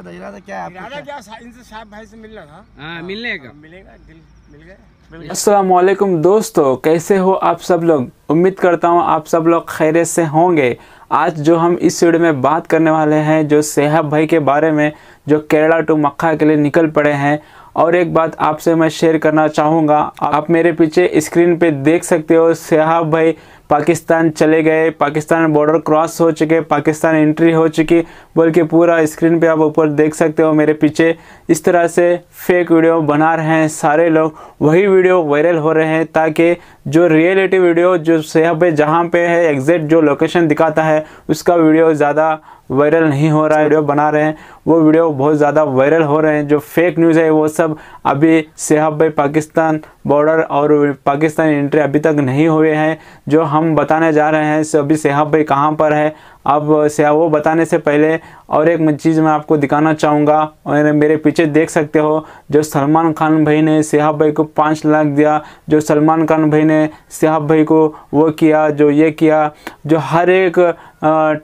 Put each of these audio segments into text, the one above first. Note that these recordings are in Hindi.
इरादा इरादा क्या है इरादा क्या इनसे साहब भाई से मिलना था हां मिलने का हाँ, मिलेगा दिल मिल गया असलम दोस्तों कैसे हो आप सब लोग उम्मीद करता हूँ आप सब लोग खैरियत से होंगे आज जो हम इस वीडियो में बात करने वाले हैं जो सेहब भाई के बारे में जो केरला टू मक्का के लिए निकल पड़े हैं और एक बात आपसे मैं शेयर करना चाहूँगा आप मेरे पीछे स्क्रीन पे देख सकते हो सेहब भाई पाकिस्तान चले गए पाकिस्तान बॉर्डर क्रॉस हो चुके पाकिस्तान एंट्री हो चुकी बोल के पूरा स्क्रीन पे आप ऊपर देख सकते हो मेरे पीछे इस तरह से फेक वीडियो बना रहे हैं सारे लोग वही वीडियो वायरल हो रहे हैं ताकि जो रियलिटी वीडियो जो यहाँ पे जहाँ पे है एग्जैक्ट जो लोकेशन दिखाता है उसका वीडियो ज़्यादा वायरल नहीं हो रहा है वीडियो बना रहे हैं वो वीडियो बहुत ज़्यादा वायरल हो रहे हैं जो फेक न्यूज़ है वो सब अभी सेहब भाई पाकिस्तान बॉर्डर और पाकिस्तान एंट्री अभी तक नहीं हुए हैं जो हम बताने जा रहे हैं अभी सेहब भाई कहाँ पर है आप से वो बताने से पहले और एक चीज़ मैं आपको दिखाना चाहूँगा और मेरे पीछे देख सकते हो जो सलमान खान भाई ने सिहाब भाई को पाँच लाख दिया जो सलमान खान भाई ने सिहाब भाई को वो किया जो ये किया जो हर एक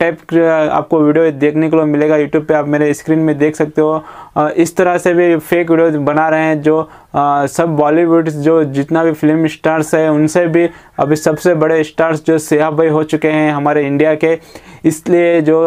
टाइप आपको वीडियो देखने को मिलेगा यूट्यूब पे आप मेरे स्क्रीन में देख सकते हो इस तरह से भी फेक वीडियो बना रहे हैं जो सब बॉलीवुड जो जितना भी फिल्म स्टार्स है उनसे भी अभी सबसे बड़े स्टार्स जो सिहाब भाई हो चुके हैं हमारे इंडिया के इसलिए जो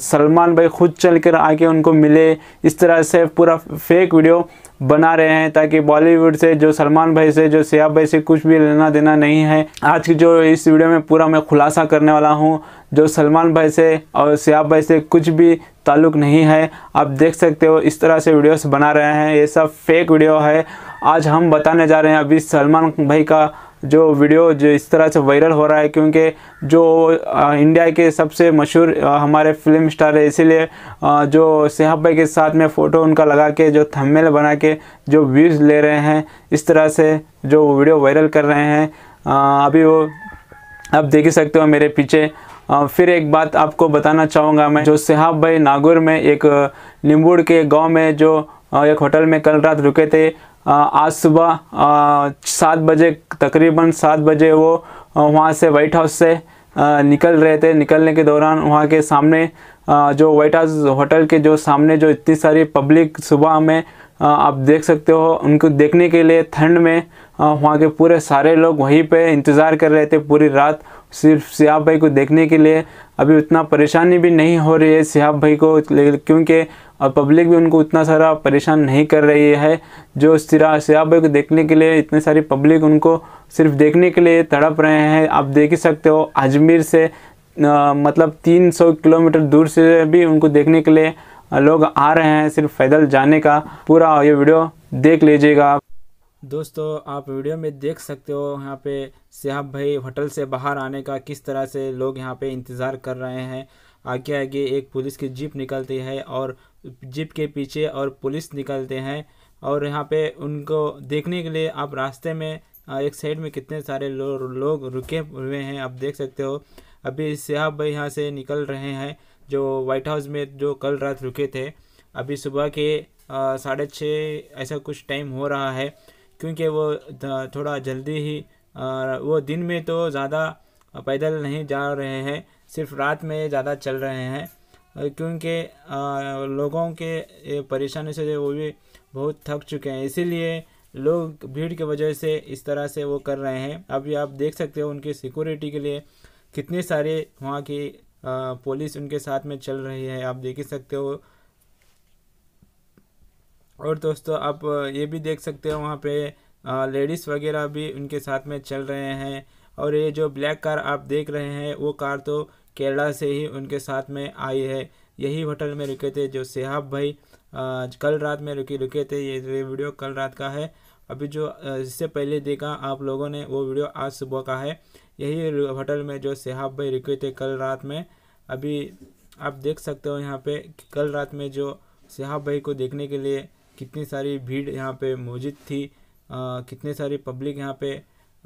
सलमान भाई खुद चल कर आके उनको मिले इस तरह से पूरा फेक वीडियो बना रहे हैं ताकि बॉलीवुड से जो सलमान भाई से जो सियाब भाई से कुछ भी लेना देना नहीं है आज की जो इस वीडियो में पूरा मैं खुलासा करने वाला हूँ जो सलमान भाई से और सियाब भाई से कुछ भी ताल्लुक नहीं है आप देख सकते हो इस तरह से वीडियोस बना रहे हैं ये सब फेक वीडियो है आज हम बताने जा रहे हैं अभी सलमान भाई का जो वीडियो जो इस तरह से वायरल हो रहा है क्योंकि जो इंडिया के सबसे मशहूर हमारे फिल्म स्टार है इसीलिए जो सिहाब भाई के साथ में फ़ोटो उनका लगा के जो थंबनेल बना के जो व्यूज़ ले रहे हैं इस तरह से जो वीडियो वायरल कर रहे हैं अभी वो आप देख ही सकते हो मेरे पीछे फिर एक बात आपको बताना चाहूँगा मैं जो सिहाब भाई नागौर में एक निम्बूड़ के गाँव में जो एक होटल में कल रात रुके थे आज सुबह सात बजे तकरीबन सात बजे वो वहाँ से वाइट हाउस से निकल रहे थे निकलने के दौरान वहाँ के सामने जो वाइट हाउस होटल के जो सामने जो इतनी सारी पब्लिक सुबह में आप देख सकते हो उनको देखने के लिए ठंड में वहाँ के पूरे सारे लोग वहीं पे इंतज़ार कर रहे थे पूरी रात सिर्फ सियाब भाई को देखने के लिए अभी उतना परेशानी भी नहीं हो रही है सियाब भाई को क्योंकि और पब्लिक भी उनको उतना सारा परेशान नहीं कर रही है जो सिरा सियाब भाई को देखने के लिए इतने सारी पब्लिक उनको सिर्फ देखने के लिए तड़प रहे हैं आप देख ही सकते हो अजमेर से आ, मतलब 300 किलोमीटर दूर से भी उनको देखने के लिए लोग आ रहे हैं सिर्फ पैदल जाने का पूरा ये वीडियो देख लीजिएगा दोस्तों आप वीडियो में देख सकते हो यहाँ पे सिहाब भाई होटल से बाहर आने का किस तरह से लोग यहाँ पे इंतज़ार कर रहे हैं आगे आगे एक पुलिस की जीप निकलती है और जीप के पीछे और पुलिस निकलते हैं और यहाँ पे उनको देखने के लिए आप रास्ते में एक साइड में कितने सारे लो, लोग रुके हुए हैं आप देख सकते हो अभी सिहाब भाई यहाँ से निकल रहे हैं जो वाइट हाउस में जो कल रात रुके थे अभी सुबह के साढ़े छः ऐसा कुछ टाइम हो रहा है क्योंकि वो थोड़ा जल्दी ही आ, वो दिन में तो ज़्यादा पैदल नहीं जा रहे हैं सिर्फ रात में ज़्यादा चल रहे हैं क्योंकि लोगों के परेशानी से वो भी बहुत थक चुके हैं इसीलिए लोग भीड़ की वजह से इस तरह से वो कर रहे हैं अभी आप देख सकते हो उनकी सिक्योरिटी के लिए कितने सारे वहाँ की पुलिस उनके साथ में चल रही है आप देख ही सकते हो और दोस्तों आप ये भी देख सकते हो वहाँ पे लेडीज़ वगैरह भी उनके साथ में चल रहे हैं और ये जो ब्लैक कार आप देख रहे हैं वो कार तो केरला से ही उनके साथ में आई है यही होटल में रुके थे जो सिहाब भाई आ, कल रात में रुके रुके थे ये वीडियो कल रात का है अभी जो इससे पहले देखा आप लोगों ने वो वीडियो आज सुबह का है यही होटल में जो सिहाब भाई रुके थे कल रात में अभी आप देख सकते हो यहाँ पे कल रात में जो सिहाब भाई को देखने के लिए कितनी सारी भीड़ यहाँ पे मौजूद थी कितनी सारी पब्लिक यहाँ पे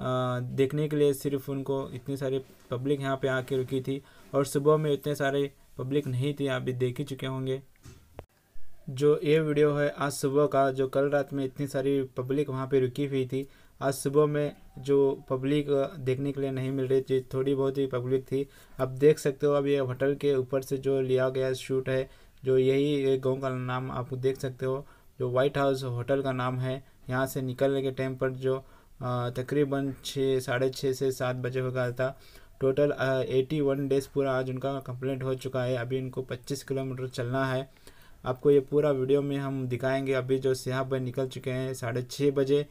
आ, देखने के लिए सिर्फ उनको इतनी सारी पब्लिक यहाँ पे आके रुकी थी और सुबह में इतने सारे पब्लिक नहीं थी आप भी देख ही चुके होंगे जो ये वीडियो है आज सुबह का जो कल रात में इतनी सारी पब्लिक वहाँ पे रुकी हुई थी आज सुबह में जो पब्लिक देखने के लिए नहीं मिल रही थी थोड़ी बहुत ही पब्लिक थी आप देख सकते हो अब ये होटल के ऊपर से जो लिया गया शूट है जो यही गांव का नाम आप देख सकते हो जो वाइट हाउस होटल का नाम है यहाँ से निकलने के टाइम पर जो तकरीबन छः साढ़े छः से सात बजे गया था टोटल एटी वन डेज़ पूरा आज उनका कंप्लीट हो चुका है अभी इनको पच्चीस किलोमीटर चलना है आपको ये पूरा वीडियो में हम दिखाएंगे अभी जो सिहाब भाई निकल चुके हैं साढ़े छः बजे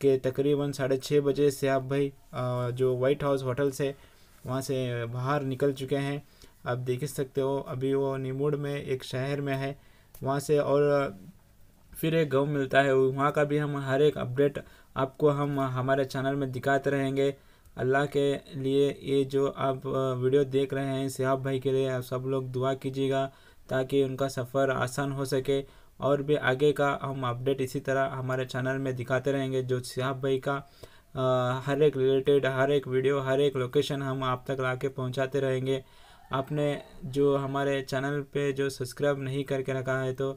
के तकरीबन साढ़े छः बजे सिहाब भाई जो वाइट हाउस होटल से वहाँ से बाहर निकल चुके हैं आप देख सकते हो अभी वो निमूड में एक शहर में है वहाँ से और फिर एक गाँव मिलता है वहाँ का भी हम हर एक अपडेट आपको हम हमारे चैनल में दिखाते रहेंगे अल्लाह के लिए ये जो आप वीडियो देख रहे हैं सिहाब भाई के लिए आप सब लोग दुआ कीजिएगा ताकि उनका सफ़र आसान हो सके और भी आगे का हम अपडेट इसी तरह हमारे चैनल में दिखाते रहेंगे जो सिहाब भाई का आ, हर एक रिलेटेड हर एक वीडियो हर एक लोकेशन हम आप तक ला के पहुँचाते रहेंगे आपने जो हमारे चैनल पे जो सब्सक्राइब नहीं करके रखा है तो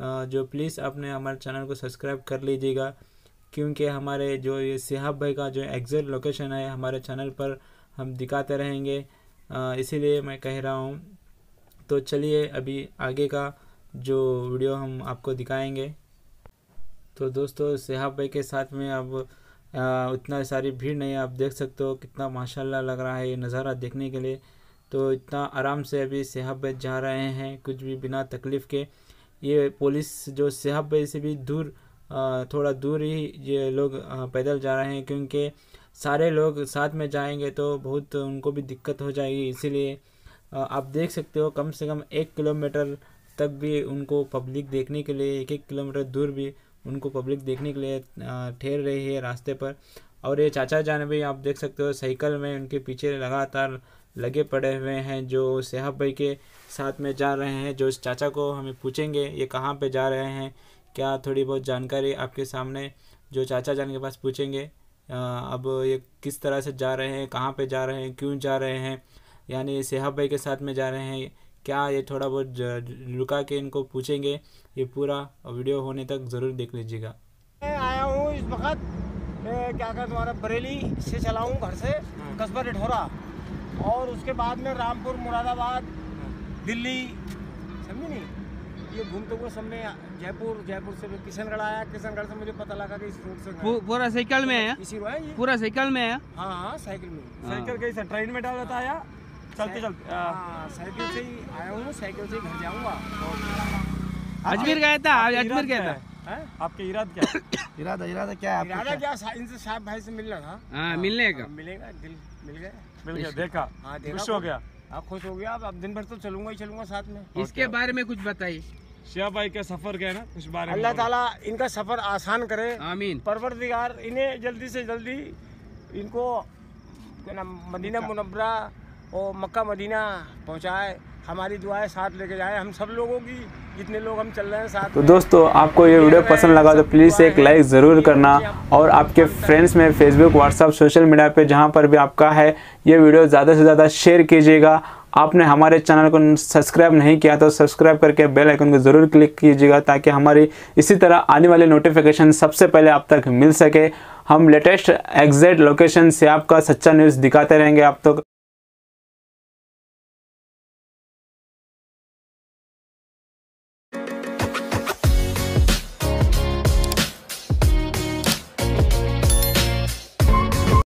आ, जो प्लीज़ आपने हमारे चैनल को सब्सक्राइब कर लीजिएगा क्योंकि हमारे जो ये सिहाब भाई का जो एग्जैक्ट लोकेशन है हमारे चैनल पर हम दिखाते रहेंगे इसीलिए मैं कह रहा हूँ तो चलिए अभी आगे का जो वीडियो हम आपको दिखाएंगे तो दोस्तों सिहाब भाई के साथ में अब उतना सारी भीड़ नहीं है आप देख सकते हो कितना माशाल्लाह लग रहा है ये नज़ारा देखने के लिए तो इतना आराम से अभी सिहाब भाई जा रहे हैं कुछ भी बिना तकलीफ़ के ये पुलिस जो सिहाब भाई से भी दूर थोड़ा दूर ही ये लोग पैदल जा रहे हैं क्योंकि सारे लोग साथ में जाएंगे तो बहुत उनको भी दिक्कत हो जाएगी इसीलिए आप देख सकते हो कम से कम एक किलोमीटर तक भी उनको पब्लिक देखने के लिए एक एक किलोमीटर दूर भी उनको पब्लिक देखने के लिए ठहर रही है रास्ते पर और ये चाचा जान भी आप देख सकते हो साइकिल में उनके पीछे लगातार लगे पड़े हुए हैं जो सेहब भाई के साथ में जा रहे हैं जो इस चाचा को हमें पूछेंगे ये कहाँ पे जा रहे हैं क्या थोड़ी बहुत जानकारी आपके सामने जो चाचा जान के पास पूछेंगे अब ये किस तरह से जा रहे हैं कहाँ पे जा रहे हैं क्यों जा रहे हैं यानी सेहब भाई के साथ में जा रहे हैं क्या ये थोड़ा बहुत रुका के इनको पूछेंगे ये पूरा वीडियो होने तक ज़रूर देख लीजिएगा मैं आया हूँ इस वक्त क्या कहते तुम्हारा बरेली से चला हूँ घर से हाँ। कस्बा रिठौरा और उसके बाद में रामपुर मुरादाबाद हाँ। दिल्ली समझी नहीं ये घूमते हुए सब में जयपुर जयपुर से किशनगढ़ आया किशनगढ़ से मुझे पता लगा कि इस रोड से पूरा साइकिल में आया इसी रोड पूरा साइकिल में आया हाँ हाँ साइकिल में हाँ। साइकिल कहीं से ट्रेन में डाल देता आया चलते चलते हाँ, हाँ। साइकिल से ही आया हूँ साइकिल से ही घर जाऊँगा अजमेर गया था अजमेर गया था आपके इराद क्या इरादा इरादा क्या है इरादा क्या, क्या? इनसे साहब भाई से मिलना था हाँ मिलने का मिलेगा दिल मिल गया मिल गया देखा हाँ खुश हो गया आप खुश हो गया अब दिन भर तो चलूंगा ही चलूंगा साथ में इसके बारे में कुछ बताइए शिया भाई का सफर के ना कुछ बारे अल्लाह ताला इनका सफर आसान करे आमीन परवरदिगार इन्हें जल्दी से जल्दी इनको क्या नाम मदीना मुनबरा और मक्का मदीना पहुँचाए हमारी दुआएं साथ लेके जाए हम सब लोगों की जितने लोग हम चल रहे हैं साथ तो दोस्तों आपको ये वीडियो पसंद लगा तो प्लीज़ एक लाइक ज़रूर करना और आपके फ्रेंड्स में फेसबुक व्हाट्सअप सोशल मीडिया पे जहाँ पर भी आपका है ये वीडियो ज़्यादा से ज़्यादा शेयर कीजिएगा आपने हमारे चैनल को सब्सक्राइब नहीं किया तो सब्सक्राइब करके बेल आइकन को ज़रूर क्लिक कीजिएगा ताकि हमारी इसी तरह आने वाले नोटिफिकेशन सबसे पहले आप तक मिल सके हम लेटेस्ट एग्जैक्ट लोकेशन से आपका सच्चा न्यूज़ दिखाते रहेंगे आप तक तो